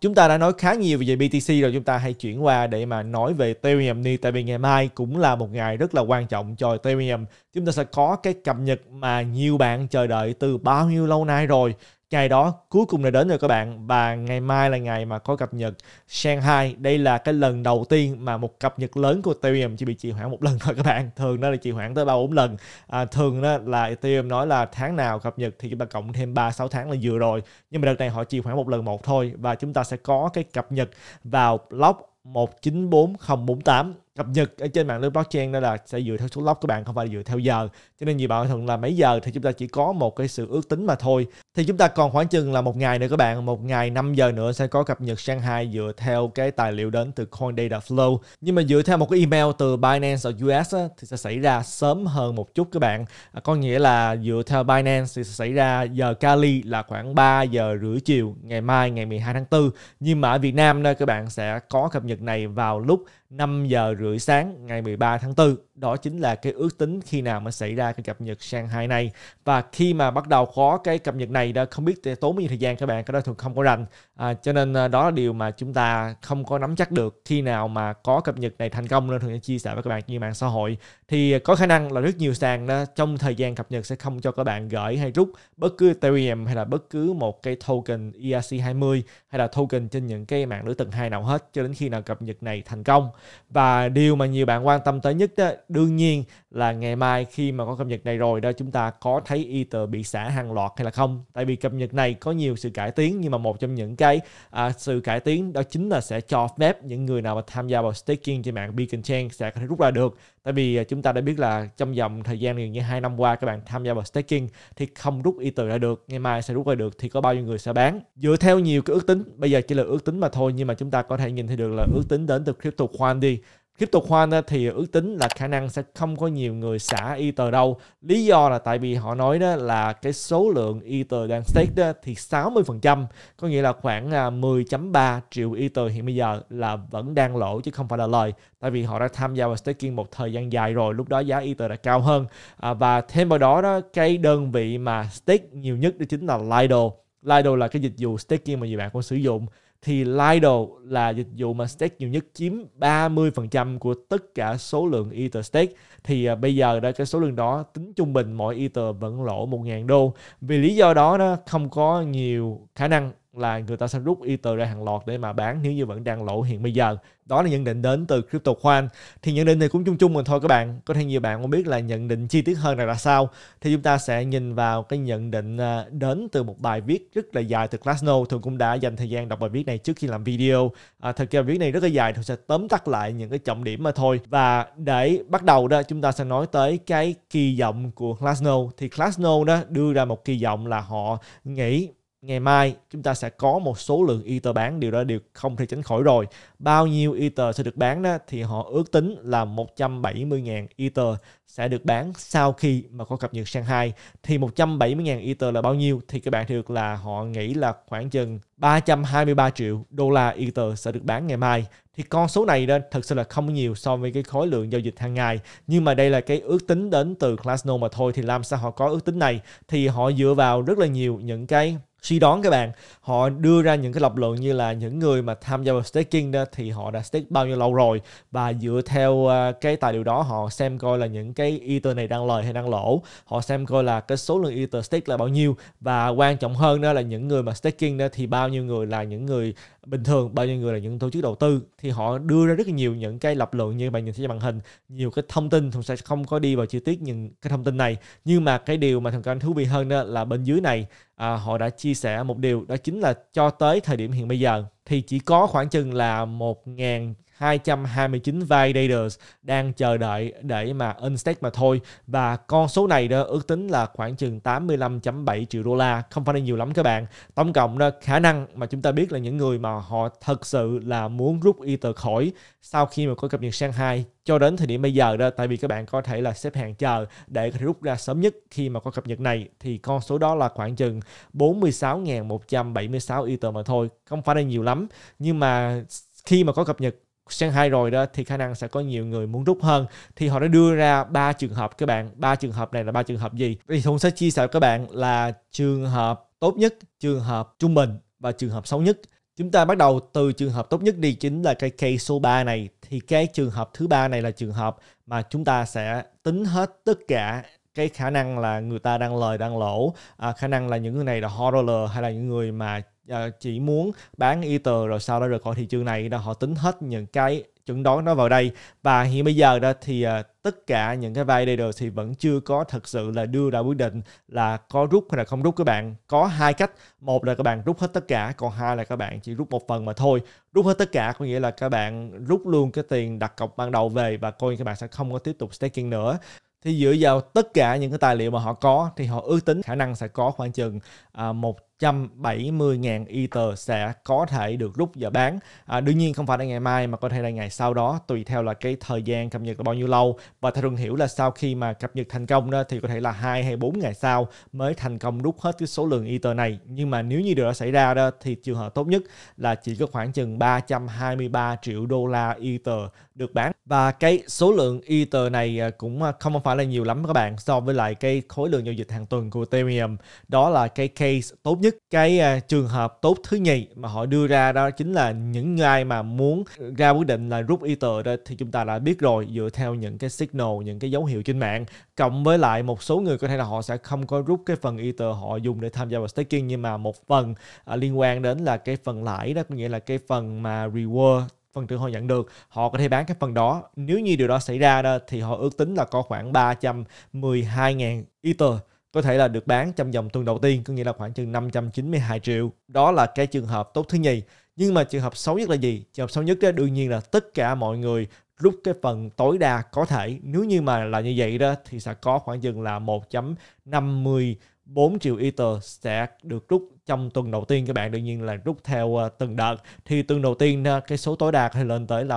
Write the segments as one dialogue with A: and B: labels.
A: Chúng ta đã nói khá nhiều về BTC rồi chúng ta hãy chuyển qua để mà nói về Ethereum đi tại vì ngày mai cũng là một ngày rất là quan trọng cho Ethereum. Chúng ta sẽ có cái cập nhật mà nhiều bạn chờ đợi từ bao nhiêu lâu nay rồi ngày đó cuối cùng đã đến rồi các bạn và ngày mai là ngày mà có cập nhật Shanghai đây là cái lần đầu tiên mà một cập nhật lớn của Ethereum chỉ bị trì hoãn một lần thôi các bạn thường đó là trì hoãn tới ba bốn lần à, thường đó là Ethereum nói là tháng nào cập nhật thì chúng ta cộng thêm 3 6 tháng là vừa rồi nhưng mà đợt này họ trì hoãn một lần một thôi và chúng ta sẽ có cái cập nhật vào block 194048 cập nhật ở trên mạng lưới blockchain đó là sẽ dựa theo số lốc của bạn không phải dựa theo giờ cho nên nhiều bạn thường là mấy giờ thì chúng ta chỉ có một cái sự ước tính mà thôi thì chúng ta còn khoảng chừng là một ngày nữa các bạn một ngày 5 giờ nữa sẽ có cập nhật Shanghai dựa theo cái tài liệu đến từ Coin Data Flow nhưng mà dựa theo một cái email từ Binance ở US á, thì sẽ xảy ra sớm hơn một chút các bạn à, có nghĩa là dựa theo Binance thì sẽ xảy ra giờ Cali là khoảng 3 giờ rưỡi chiều ngày mai ngày 12 tháng 4 nhưng mà ở Việt Nam đây các bạn sẽ có cập nhật này vào lúc 5 giờ rưỡi sáng ngày 13 tháng 4. Đó chính là cái ước tính khi nào mà xảy ra cái cập nhật hai này. Và khi mà bắt đầu có cái cập nhật này đó không biết tốn bao nhiêu thời gian các bạn, cái đó thường không có rành. À, cho nên à, đó là điều mà chúng ta không có nắm chắc được khi nào mà có cập nhật này thành công nên thường chia sẻ với các bạn trên mạng xã hội. Thì à, có khả năng là rất nhiều sàn đó, trong thời gian cập nhật sẽ không cho các bạn gửi hay rút bất cứ Ethereum hay là bất cứ một cái token ERC20 hay là token trên những cái mạng lưới tầng hai nào hết cho đến khi nào cập nhật này thành công và điều mà nhiều bạn quan tâm tới nhất đó, đương nhiên là ngày mai khi mà có cập nhật này rồi đó chúng ta có thấy Ether bị xả hàng loạt hay là không tại vì cập nhật này có nhiều sự cải tiến nhưng mà một trong những cái à, sự cải tiến đó chính là sẽ cho phép những người nào mà tham gia vào staking trên mạng Beacon Chain sẽ có thể rút ra được tại vì à, chúng ta đã biết là trong vòng thời gian gần như hai năm qua các bạn tham gia vào staking thì không rút y từ ra được ngày mai sẽ rút ra được thì có bao nhiêu người sẽ bán dựa theo nhiều cái ước tính bây giờ chỉ là ước tính mà thôi nhưng mà chúng ta có thể nhìn thấy được là ước tính đến từ crypto khoan đi tục CryptoQuant thì ước tính là khả năng sẽ không có nhiều người xả Ether đâu. Lý do là tại vì họ nói đó là cái số lượng Ether đang stake đó thì 60%, có nghĩa là khoảng 10.3 à, triệu Ether hiện bây giờ là vẫn đang lỗ chứ không phải là lời. Tại vì họ đã tham gia vào staking một thời gian dài rồi, lúc đó giá Ether đã cao hơn. À, và thêm vào đó đó cái đơn vị mà stake nhiều nhất đó chính là Lido. Lido là cái dịch vụ staking mà nhiều bạn cũng sử dụng thì Lido là dịch vụ mà stake nhiều nhất chiếm 30% của tất cả số lượng Ether stake thì à, bây giờ đó cái số lượng đó tính trung bình mỗi Ether vẫn lỗ 1.000 đô vì lý do đó nó không có nhiều khả năng là người ta sẽ rút Ether ra hàng loạt để mà bán nếu như vẫn đang lỗ hiện bây giờ. Đó là nhận định đến từ Crypto Khoan. Thì nhận định này cũng chung chung mà thôi các bạn. Có thể nhiều bạn muốn biết là nhận định chi tiết hơn là, là sao. Thì chúng ta sẽ nhìn vào cái nhận định à, đến từ một bài viết rất là dài từ Glassno. Thường cũng đã dành thời gian đọc bài viết này trước khi làm video. À, thật ra viết này rất là dài, tôi sẽ tóm tắt lại những cái trọng điểm mà thôi. Và để bắt đầu đó, chúng ta sẽ nói tới cái kỳ vọng của Glassno. Thì Glassno đó đưa ra một kỳ vọng là họ nghĩ ngày mai chúng ta sẽ có một số lượng Ether bán điều đó đều không thể tránh khỏi rồi bao nhiêu Ether sẽ được bán đó thì họ ước tính là 170.000 Ether sẽ được bán sau khi mà có cập nhật sang 2 thì 170.000 Ether là bao nhiêu thì các bạn được là họ nghĩ là khoảng chừng 323 triệu đô la Ether sẽ được bán ngày mai thì con số này đó thật sự là không nhiều so với cái khối lượng giao dịch hàng ngày nhưng mà đây là cái ước tính đến từ Classno mà thôi thì làm sao họ có ước tính này thì họ dựa vào rất là nhiều những cái suy đoán các bạn họ đưa ra những cái lập luận như là những người mà tham gia vào staking đó thì họ đã stake bao nhiêu lâu rồi và dựa theo ờ, cái tài liệu đó họ xem coi là những cái ether này đang lời hay đang lỗ họ xem coi là cái số lượng ether stake là bao nhiêu và quan trọng hơn đó là những người mà staking đó thì bao nhiêu người là những người bình thường bao nhiêu người là những tổ chức đầu tư thì họ đưa ra rất nhiều những cái lập luận như bạn nhìn thấy trên màn hình nhiều cái thông tin thường sẽ không có đi vào chi tiết những cái thông tin này nhưng mà cái điều mà thằng anh thú vị hơn đó là bên dưới này à, họ đã chia sẻ một điều đó chính là cho tới thời điểm hiện bây giờ thì chỉ có khoảng chừng là 1.229 validators đang chờ đợi để mà unstake mà thôi và con số này đó ước tính là khoảng chừng 85.7 triệu đô la không phải là nhiều lắm các bạn tổng cộng đó khả năng mà chúng ta biết là những người mà họ thật sự là muốn rút Ether khỏi sau khi mà có cập nhật sang hai cho đến thời điểm bây giờ đó tại vì các bạn có thể là xếp hàng chờ để có thể rút ra sớm nhất khi mà có cập nhật này thì con số đó là khoảng chừng 46.176 Ether mà thôi không phải là nhiều lắm lắm nhưng mà khi mà có cập nhật sang hai rồi đó thì khả năng sẽ có nhiều người muốn rút hơn thì họ đã đưa ra ba trường hợp các bạn ba trường hợp này là ba trường hợp gì thì Hùng sẽ chia sẻ với các bạn là trường hợp tốt nhất trường hợp trung bình và trường hợp xấu nhất chúng ta bắt đầu từ trường hợp tốt nhất đi chính là cái case số 3 này thì cái trường hợp thứ ba này là trường hợp mà chúng ta sẽ tính hết tất cả cái khả năng là người ta đang lời đang lỗ à, khả năng là những người này là horror hay là những người mà Ờ, chỉ muốn bán Ether rồi sau đó rời khỏi thị trường này đó họ tính hết những cái chuẩn đoán nó vào đây và hiện bây giờ đó thì uh, tất cả những cái validator thì vẫn chưa có thật sự là đưa ra quyết định là có rút hay là không rút các bạn có hai cách một là các bạn rút hết tất cả còn hai là các bạn chỉ rút một phần mà thôi rút hết tất cả có nghĩa là các bạn rút luôn cái tiền đặt cọc ban đầu về và coi các bạn sẽ không có tiếp tục staking nữa thì dựa vào tất cả những cái tài liệu mà họ có thì họ ước tính khả năng sẽ có khoảng chừng uh, một 170.000 Ether sẽ có thể được rút và bán. À, đương nhiên không phải là ngày mai mà có thể là ngày sau đó tùy theo là cái thời gian cập nhật là bao nhiêu lâu và theo thường hiểu là sau khi mà cập nhật thành công đó thì có thể là 2 hay 4 ngày sau mới thành công rút hết cái số lượng Ether này. Nhưng mà nếu như điều đó xảy ra đó thì trường hợp tốt nhất là chỉ có khoảng chừng 323 triệu đô la Ether được bán và cái số lượng Ether này à, cũng à, không phải là nhiều lắm các bạn so với lại cái khối lượng giao dịch hàng tuần của Ethereum đó là cái case tốt nhất cái à, trường hợp tốt thứ nhì mà họ đưa ra đó chính là những ai mà muốn ra quyết định là rút Ether đó thì chúng ta đã biết rồi dựa theo những cái signal những cái dấu hiệu trên mạng cộng với lại một số người có thể là họ sẽ không có rút cái phần Ether họ dùng để tham gia vào staking nhưng mà một phần liên quan đến là cái phần lãi đó có nghĩa là cái phần mà reward phần thưởng họ nhận được họ có thể bán cái phần đó nếu như điều đó xảy ra đó thì họ ước tính là có khoảng 312.000 ether có thể là được bán trong vòng tuần đầu tiên có nghĩa là khoảng chừng 592 triệu đó là cái trường hợp tốt thứ nhì nhưng mà trường hợp xấu nhất là gì trường hợp xấu nhất đó, đương nhiên là tất cả mọi người rút cái phần tối đa có thể nếu như mà là như vậy đó thì sẽ có khoảng chừng là 1.50 4 triệu Ether sẽ được rút trong tuần đầu tiên các bạn đương nhiên là rút theo ờ, từng đợt thì tuần đầu tiên ờ, cái số tối đa lên tới là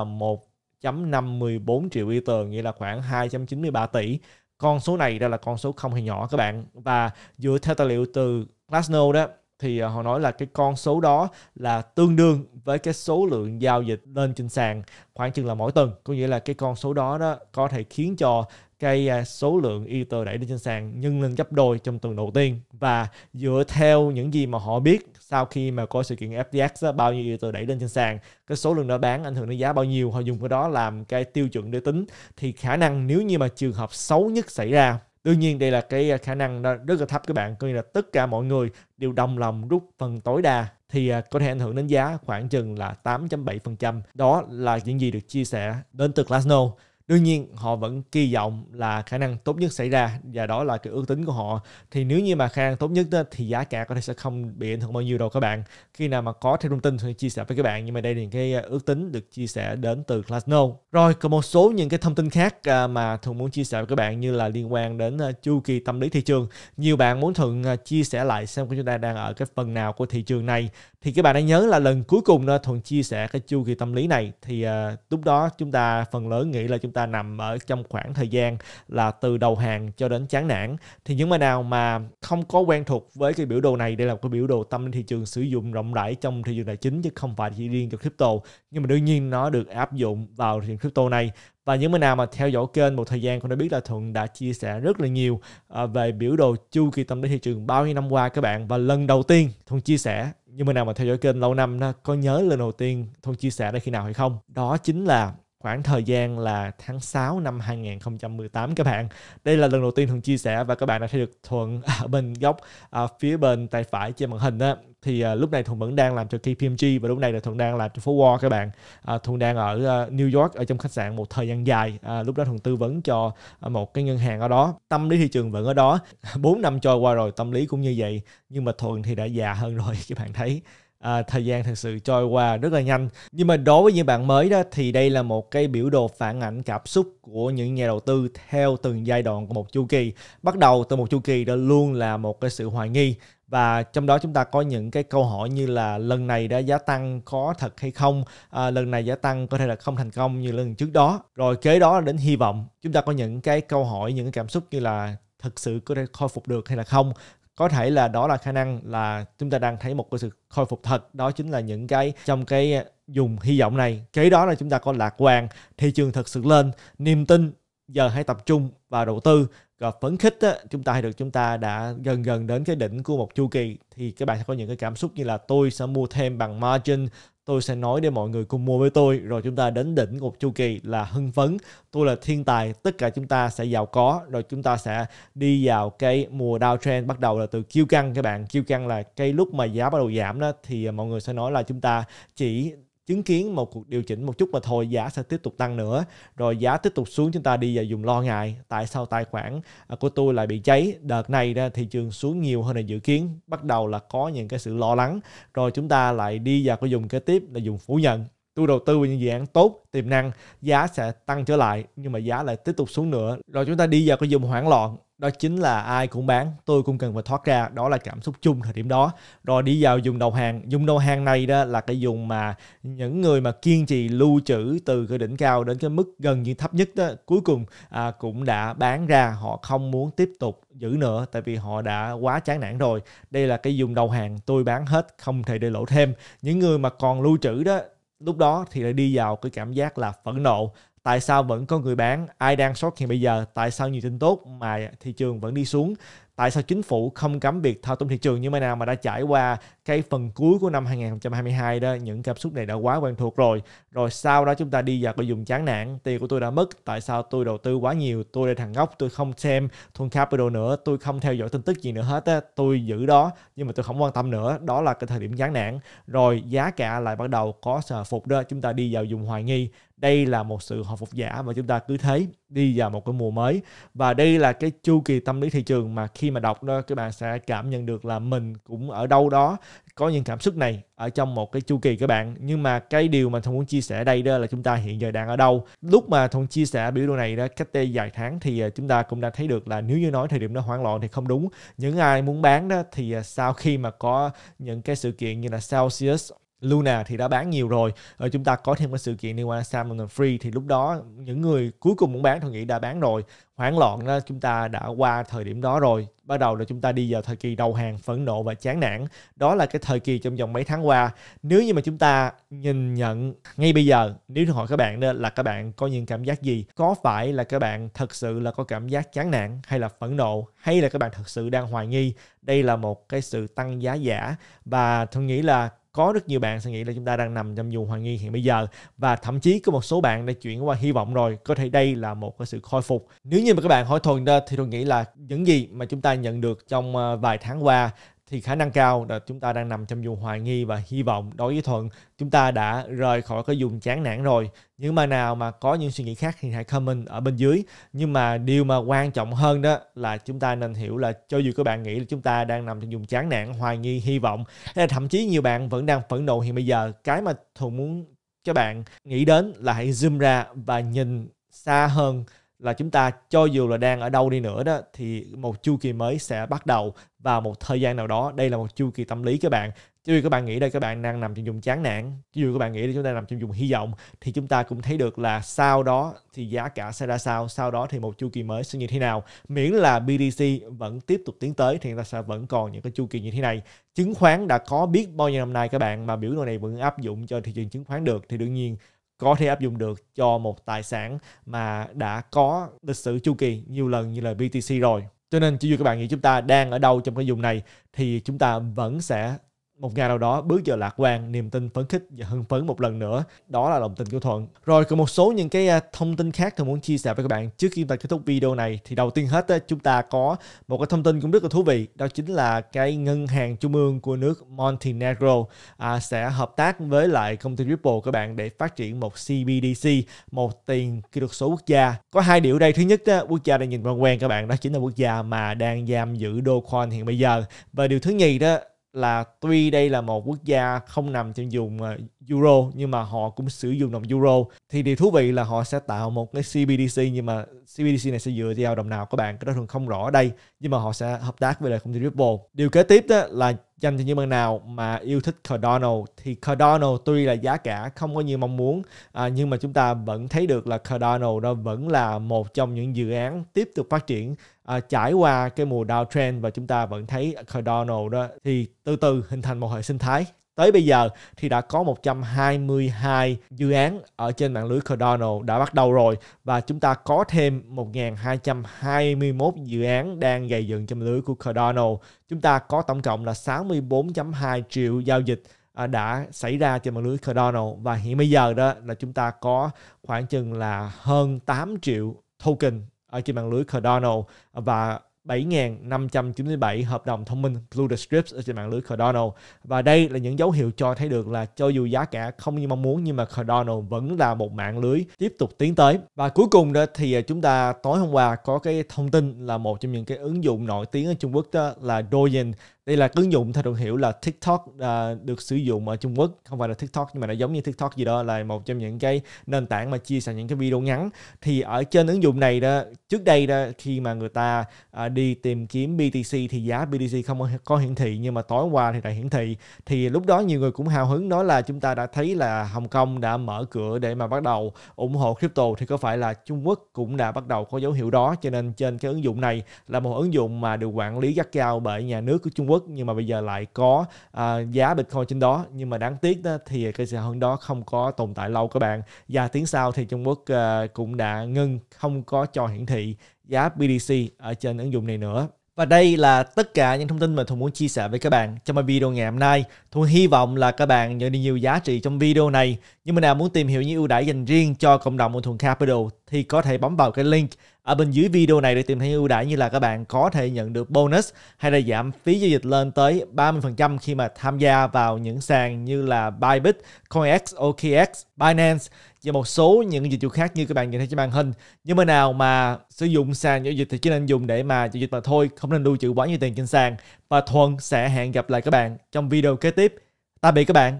A: 1.514 triệu Ether nghĩa là khoảng 293 tỷ con số này đây là con số không hề nhỏ các bạn và dựa theo tài liệu từ Glassnode đó thì ờ, họ nói là cái con số đó là tương đương với cái số lượng giao dịch lên trên sàn khoảng chừng là mỗi tuần có nghĩa là cái con số đó đó có thể khiến cho cái à, số lượng Ether đẩy lên trên sàn nhân lên gấp đôi trong tuần đầu tiên và dựa theo những gì mà họ biết sau khi mà có sự kiện FTX đó, bao nhiêu Ether đẩy lên trên sàn cái số lượng đã bán ảnh hưởng đến giá bao nhiêu họ dùng cái đó làm cái tiêu chuẩn để tính thì khả năng nếu như mà trường hợp xấu nhất xảy ra đương nhiên đây là cái à, khả năng rất là thấp các bạn coi như là tất cả mọi người đều đồng lòng rút phần tối đa thì à, có thể ảnh hưởng đến giá khoảng chừng là 8.7% đó là những gì được chia sẻ đến từ Glasno đương nhiên họ vẫn kỳ vọng là khả năng tốt nhất xảy ra và đó là cái ước tính của họ thì nếu như mà khả năng tốt nhất đó, thì giá cả có thể sẽ không bị ảnh hưởng bao nhiêu đâu các bạn khi nào mà có thêm thông tin thì chia sẻ với các bạn nhưng mà đây là những cái à, ước tính được chia sẻ đến từ Glassnode rồi còn một số những cái thông tin khác à, mà thường muốn chia sẻ với các bạn như là liên quan đến à, chu kỳ tâm lý thị trường nhiều bạn muốn thường chia sẻ lại xem của chúng ta đang ở cái phần nào của thị trường này thì các bạn đã nhớ là lần cuối cùng đó thuận chia sẻ cái chu kỳ tâm lý này thì uh, lúc đó chúng ta phần lớn nghĩ là chúng ta ta nằm ở trong khoảng thời gian là từ đầu hàng cho đến chán nản thì những bạn nào mà không có quen thuộc với cái biểu đồ này đây là một cái biểu đồ tâm lý thị trường sử dụng rộng rãi trong thị trường tài chính chứ không phải chỉ riêng cho crypto nhưng mà đương nhiên nó được áp dụng vào thị trường crypto này và những người nào mà theo dõi kênh một thời gian cũng đã biết là thuận đã chia sẻ rất là nhiều ờ, về biểu đồ chu kỳ tâm lý thị trường bao nhiêu năm qua các bạn và lần đầu tiên thuận chia sẻ nhưng mà nào mà theo dõi kênh lâu năm có nhớ lần đầu tiên Thông chia sẻ ra khi nào hay không? Đó chính là khoảng thời gian là tháng 6 năm 2018 các bạn. Đây là lần đầu tiên Thuận chia sẻ và các bạn đã thấy được Thuận ở bên góc à, phía bên tay phải trên màn hình á thì à, lúc này Thuận vẫn đang làm cho KPMG và lúc này là Thuận đang làm cho phố War các bạn. À, Thuận đang ở à, New York ở trong khách sạn một thời gian dài. lúc đó Thuận tư vấn cho một cái ngân hàng ở đó. Tâm lý thị trường vẫn ở đó. 4 năm trôi qua rồi tâm lý cũng như vậy nhưng mà Thuận thì đã già hơn rồi các bạn thấy à, thời gian thực sự trôi qua rất là nhanh nhưng mà đối với những bạn mới đó thì đây là một cái biểu đồ phản ảnh cảm xúc của những nhà đầu tư theo từng giai đoạn của một chu kỳ bắt đầu từ một chu kỳ đó luôn là một cái sự hoài nghi và trong đó chúng ta có những cái câu hỏi như là lần này đã giá tăng có thật hay không à, lần này giá tăng có thể là không thành công như lần trước đó rồi kế đó là đến hy vọng chúng ta có những cái câu hỏi những cái cảm xúc như là thực sự có thể khôi phục được hay là không có thể là đó là khả năng là chúng ta đang thấy một cái sự khôi phục thật đó chính là những cái trong cái à, dùng hy vọng này kế đó là chúng ta có lạc quan thị trường thật sự lên niềm tin giờ hãy tập trung và đầu tư và ờ, phấn khích á, chúng ta được chúng ta đã gần gần đến cái đỉnh của một chu kỳ thì các bạn sẽ có những cái cảm xúc như là tôi sẽ mua thêm bằng margin tôi sẽ nói để mọi người cùng mua với tôi rồi chúng ta đến đỉnh của một chu kỳ là hưng phấn tôi là thiên tài tất cả chúng ta sẽ giàu có rồi chúng ta sẽ đi vào cái mùa downtrend bắt đầu là từ kiêu căng các bạn kiêu căng là cái lúc mà giá bắt đầu giảm đó thì mọi người sẽ nói là chúng ta chỉ chứng kiến một cuộc điều chỉnh một chút mà thôi giá sẽ tiếp tục tăng nữa rồi giá tiếp tục xuống chúng ta đi và dùng lo ngại tại sao tài khoản à, của tôi lại bị cháy đợt này ra thị trường xuống nhiều hơn là dự kiến bắt đầu là có những cái sự lo lắng rồi chúng ta lại đi và có dùng kế tiếp là dùng phủ nhận tôi đầu tư vào những dự án tốt tiềm năng giá sẽ tăng trở lại nhưng mà giá lại tiếp tục xuống nữa rồi chúng ta đi vào cái vùng hoảng loạn đó chính là ai cũng bán tôi cũng cần phải thoát ra đó là cảm xúc chung thời điểm đó rồi đi vào dùng đầu hàng dùng đầu hàng này đó là cái dùng mà những người mà kiên trì lưu trữ từ cái đỉnh cao đến cái mức gần như thấp nhất đó cuối cùng à, cũng đã bán ra họ không muốn tiếp tục giữ nữa tại vì họ đã quá chán nản rồi đây là cái dùng đầu hàng tôi bán hết không thể để lỗ thêm những người mà còn lưu trữ đó lúc đó thì lại đi vào cái cảm giác là phẫn nộ tại sao vẫn có người bán ai đang sốt hiện bây giờ tại sao nhiều tin tốt mà thị trường vẫn đi xuống tại sao chính phủ không cấm việc thao túng thị trường như thế nào mà đã trải qua cái phần cuối của năm 2022 đó những cảm xúc này đã quá quen thuộc rồi rồi sau đó chúng ta đi vào cái dùng chán nản tiền của tôi đã mất tại sao tôi đầu tư quá nhiều tôi để thằng ngốc tôi không xem thun capital nữa tôi không theo dõi tin tức gì nữa hết á tôi giữ đó nhưng mà tôi không quan tâm nữa đó là cái thời điểm chán nản rồi giá cả lại bắt đầu có sờ phục đó chúng ta đi vào dùng hoài nghi đây là một sự hồi phục giả mà chúng ta cứ thế đi vào một cái mùa mới và đây là cái chu kỳ tâm lý thị trường mà khi mà đọc đó các bạn sẽ cảm nhận được là mình cũng ở đâu đó có những cảm xúc này ở trong một cái chu kỳ các bạn nhưng mà cái điều mà thông muốn chia sẻ đây đó là chúng ta hiện giờ đang ở đâu lúc mà thông chia sẻ biểu đồ này đó cách đây vài tháng thì à, chúng ta cũng đã thấy được là nếu như nói thời điểm nó hoảng loạn thì không đúng những ai muốn bán đó thì à, sau khi mà có những cái sự kiện như là Celsius Luna thì đã bán nhiều rồi rồi ờ, chúng ta có thêm cái sự kiện liên quan Sam Free thì lúc đó những người cuối cùng muốn bán tôi nghĩ đã bán rồi hoảng loạn đó chúng ta đã qua thời điểm đó rồi bắt đầu là chúng ta đi vào thời kỳ đầu hàng phẫn nộ và chán nản đó là cái thời kỳ trong vòng mấy tháng qua nếu như mà chúng ta nhìn nhận ngay bây giờ nếu hỏi các bạn đó là các bạn có những cảm giác gì có phải là các bạn thật sự là có cảm giác chán nản hay là phẫn nộ hay là các bạn thật sự đang hoài nghi đây là một cái sự tăng giá giả và tôi nghĩ là có rất nhiều bạn sẽ nghĩ là chúng ta đang nằm trong vùng hoài nghi hiện bây giờ và thậm chí có một số bạn đã chuyển qua hy vọng rồi có thể đây là một cái sự khôi phục nếu như mà các bạn hỏi thuần đó thì tôi nghĩ là những gì mà chúng ta nhận được trong ờ, vài tháng qua thì khả năng cao là chúng ta đang nằm trong vùng hoài nghi và hy vọng đối với thuận chúng ta đã rời khỏi cái vùng chán nản rồi những mà nào mà có những suy nghĩ khác thì hãy comment ở bên dưới nhưng mà điều mà quan trọng hơn đó là chúng ta nên hiểu là cho dù các bạn nghĩ là chúng ta đang nằm trong vùng chán nản hoài nghi hy vọng hay là thậm chí nhiều bạn vẫn đang phẫn nộ hiện bây giờ cái mà thuận muốn cho bạn nghĩ đến là hãy zoom ra và nhìn xa hơn là chúng ta cho dù là đang ở đâu đi nữa đó thì một chu kỳ mới sẽ bắt đầu vào một thời gian nào đó đây là một chu kỳ tâm lý các bạn Chứ dù các bạn nghĩ đây các bạn đang nằm trong vùng chán nản Chứ dù các bạn nghĩ là chúng ta nằm trong vùng hy vọng thì chúng ta cũng thấy được là sau đó thì giá cả sẽ ra sao sau đó thì một chu kỳ mới sẽ như thế nào miễn là BDC vẫn tiếp tục tiến tới thì chúng ta sẽ vẫn còn những cái chu kỳ như thế này chứng khoán đã có biết bao nhiêu năm nay các bạn mà biểu đồ này vẫn áp dụng cho thị trường chứng khoán được thì đương nhiên có thể áp dụng được cho một tài sản mà đã có lịch sử chu kỳ nhiều lần như là BTC rồi. Cho nên chỉ dù các bạn nghĩ chúng ta đang ở đâu trong cái vùng này thì chúng ta vẫn sẽ một ngày nào đó bước vào lạc quan, niềm tin phấn khích và hưng phấn một lần nữa. Đó là lòng tin của Thuận. Rồi còn một số những cái à, thông tin khác tôi muốn chia sẻ với các bạn trước khi chúng ta kết thúc video này thì đầu tiên hết chúng ta có một cái thông tin cũng rất là thú vị. Đó chính là cái ngân hàng trung ương của nước Montenegro à, sẽ hợp tác với lại công ty Ripple các bạn để phát triển một CBDC, một tiền kỹ thuật số quốc gia. Có hai điều đây. Thứ nhất, quốc gia đang nhìn quen quen các bạn đó chính là quốc gia mà đang giam giữ Dogecoin hiện bây giờ. Và điều thứ nhì đó là tuy đây là một quốc gia không nằm trong vùng ờ, euro nhưng mà họ cũng sử dụng đồng euro thì điều thú vị là họ sẽ tạo một cái CBDC nhưng mà CBDC này sẽ dựa theo đồng nào các bạn cái đó thường không rõ ở đây nhưng mà họ sẽ hợp tác với lại công ty Ripple. Điều kế tiếp đó là dành cho những bạn nào mà yêu thích Cardano thì Cardano tuy là giá cả không có nhiều mong muốn à, nhưng mà chúng ta vẫn thấy được là Cardano nó vẫn là một trong những dự án tiếp tục phát triển à, trải qua cái mùa downtrend và chúng ta vẫn thấy Cardano đó thì từ từ hình thành một hệ sinh thái Tới bây giờ thì đã có 122 dự án ở trên mạng lưới Cardano đã bắt đầu rồi và chúng ta có thêm 1.221 dự án đang gây dựng trong lưới của Cardano. Chúng ta có tổng cộng là 64.2 triệu giao dịch à, đã xảy ra trên mạng lưới Cardano và hiện bây giờ đó là chúng ta có khoảng chừng là hơn 8 triệu token ở trên mạng lưới Cardano và 7.597 hợp đồng thông minh Blue Descripts trên mạng lưới Cardano. Và đây là những dấu hiệu cho thấy được là cho dù giá cả không như mong muốn nhưng mà Cardano vẫn là một mạng lưới tiếp tục tiến tới. Và cuối cùng đó thì à, chúng ta tối hôm qua có cái thông tin là một trong những cái ứng dụng nổi tiếng ở Trung Quốc đó là Doyen đây là ứng dụng theo thương hiểu là TikTok à, được sử dụng ở Trung Quốc không phải là TikTok nhưng mà nó giống như TikTok gì đó là một trong những cái nền tảng mà chia sẻ những cái video ngắn thì ở trên ứng dụng này đó trước đây đó khi mà người ta à, đi tìm kiếm BTC thì giá BTC không có hiển thị nhưng mà tối qua thì lại hiển thị thì lúc đó nhiều người cũng hào hứng nói là chúng ta đã thấy là Hồng Kông đã mở cửa để mà bắt đầu ủng hộ crypto thì có phải là Trung Quốc cũng đã bắt đầu có dấu hiệu đó cho nên trên cái ứng dụng này là một ứng dụng mà được quản lý gắt cao bởi nhà nước của Trung Quốc Quốc nhưng mà bây giờ lại có à, giá Bitcoin trên đó nhưng mà đáng tiếc đó, thì cái sự hơn đó không có tồn tại lâu các bạn và tiếng sau thì Trung Quốc à, cũng đã ngưng không có cho hiển thị giá BTC ở trên ứng dụng này nữa và đây là tất cả những thông tin mà Thu muốn chia sẻ với các bạn trong video ngày hôm nay. Thu hy vọng là các bạn nhận được nhiều giá trị trong video này. Nhưng mà nào muốn tìm hiểu những ưu đãi dành riêng cho cộng đồng của Thuần Capital thì có thể bấm vào cái link ở bên dưới video này để tìm thấy ưu đãi như là các bạn có thể nhận được bonus hay là giảm phí giao dịch lên tới 30% khi mà tham gia vào những sàn như là Bybit, CoinX, OKX, Binance và một số những dịch vụ khác như các bạn nhìn thấy trên màn hình. Nhưng mà nào mà sử dụng sàn giao dịch thì chỉ nên dùng để mà giao dịch mà thôi, không nên lưu trữ quá nhiều tiền trên sàn. Và Thuần sẽ hẹn gặp lại các bạn trong video kế tiếp. Tạm biệt các bạn.